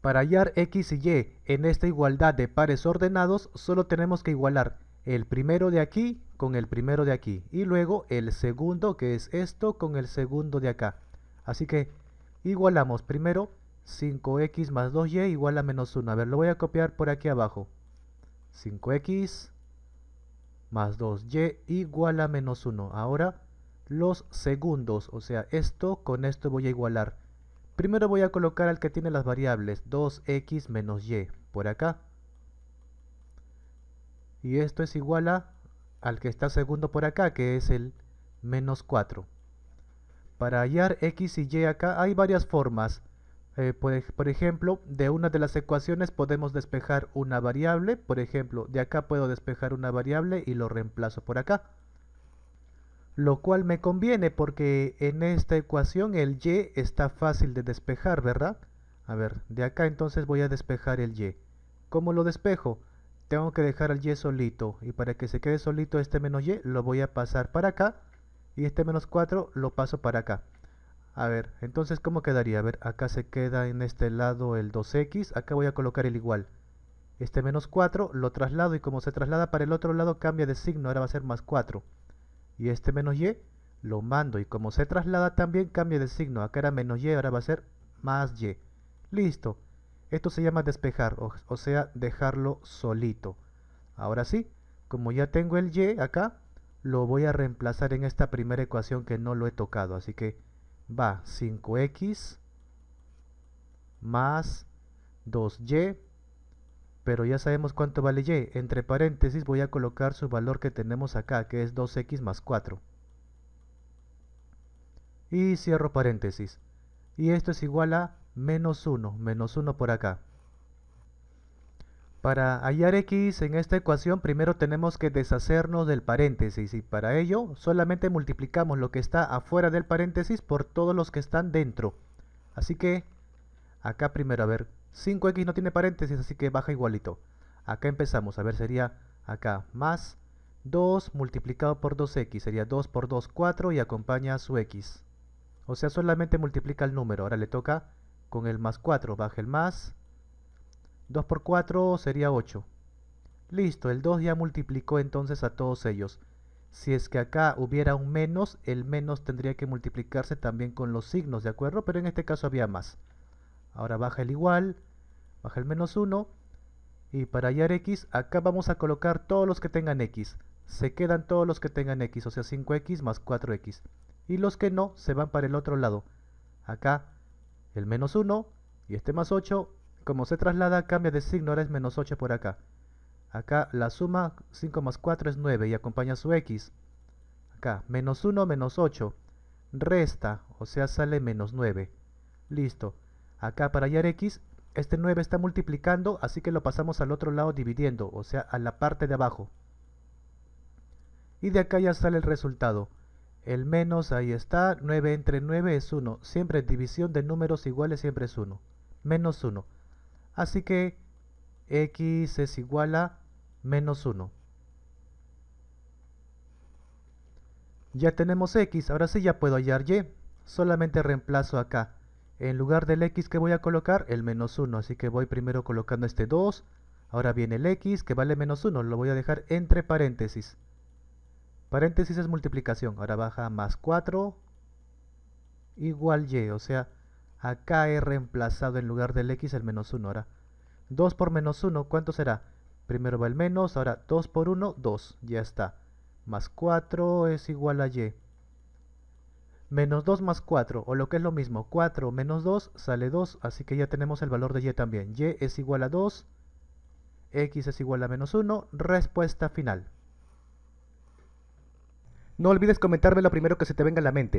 Para hallar x y y en esta igualdad de pares ordenados, solo tenemos que igualar el primero de aquí con el primero de aquí. Y luego el segundo, que es esto, con el segundo de acá. Así que igualamos primero 5x más 2y igual a menos 1. A ver, lo voy a copiar por aquí abajo. 5x más 2y igual a menos 1. Ahora los segundos, o sea, esto con esto voy a igualar. Primero voy a colocar al que tiene las variables 2x menos y por acá. Y esto es igual a al que está segundo por acá, que es el menos 4. Para hallar x y y acá hay varias formas. Eh, por, ejemplo, de una de las ecuaciones podemos despejar una variable. Por ejemplo, de acá puedo despejar una variable y lo reemplazo por acá lo cual me conviene porque en esta ecuación el y está fácil de despejar, ¿verdad? A ver, de acá entonces voy a despejar el y. ¿Cómo lo despejo? Tengo que dejar el y solito y para que se quede solito este menos y lo voy a pasar para acá y este menos 4 lo paso para acá. A ver, entonces ¿cómo quedaría? A ver, acá se queda en este lado el 2x, acá voy a colocar el igual. Este menos 4 lo traslado y como se traslada para el otro lado cambia de signo, ahora va a ser más 4 y este menos y lo mando y como se traslada también cambia de signo, acá era menos y ahora va a ser más y. Listo, esto se llama despejar, o, o sea dejarlo solito. Ahora sí, como ya tengo el y acá, lo voy a reemplazar en esta primera ecuación que no lo he tocado, así que va 5x más 2y pero ya sabemos cuánto vale y. Entre paréntesis voy a colocar su valor que tenemos acá, que es 2x más 4. Y cierro paréntesis. Y esto es igual a menos 1, menos 1 por acá. Para hallar x en esta ecuación primero tenemos que deshacernos del paréntesis y para ello solamente multiplicamos lo que está afuera del paréntesis por todos los que están dentro. Así que acá primero, a ver, 5x no tiene paréntesis, así que baja igualito. Acá empezamos, a ver, sería acá más 2 multiplicado por 2x, sería 2 por 2, 4 y acompaña su x. O sea, solamente multiplica el número, ahora le toca con el más 4, baja el más, 2 por 4 sería 8. Listo, el 2 ya multiplicó entonces a todos ellos. Si es que acá hubiera un menos, el menos tendría que multiplicarse también con los signos, ¿de acuerdo? Pero en este caso había más. Ahora baja el igual, baja el menos 1. Y para hallar x, acá vamos a colocar todos los que tengan x. Se quedan todos los que tengan x, o sea 5x más 4x. Y los que no, se van para el otro lado. Acá el menos 1 y este más 8. Como se traslada, cambia de signo, ahora es menos 8 por acá. Acá la suma 5 más 4 es 9 y acompaña su x. Acá, menos 1 menos 8. Resta, o sea sale menos 9. Listo acá para hallar x, este 9 está multiplicando, así que lo pasamos al otro lado dividiendo, o sea, a la parte de abajo. Y de acá ya sale el resultado. El menos, ahí está, 9 entre 9 es 1. Siempre división de números iguales siempre es 1. Menos 1. Así que x es igual a menos 1. Ya tenemos x, ahora sí ya puedo hallar y. Solamente reemplazo acá. En lugar del x que voy a colocar, el menos 1. Así que voy primero colocando este 2. Ahora viene el x que vale menos 1. Lo voy a dejar entre paréntesis. Paréntesis es multiplicación. Ahora baja más 4 igual y. O sea, acá he reemplazado en lugar del x el menos 1. Ahora, 2 por menos 1, ¿cuánto será? Primero va el menos, ahora 2 por 1, 2. Ya está. Más 4 es igual a y menos 2 más 4, o lo que es lo mismo, 4 menos 2 sale 2, así que ya tenemos el valor de y también. y es igual a 2, x es igual a menos 1, respuesta final. No olvides comentarme lo primero que se te venga a la mente.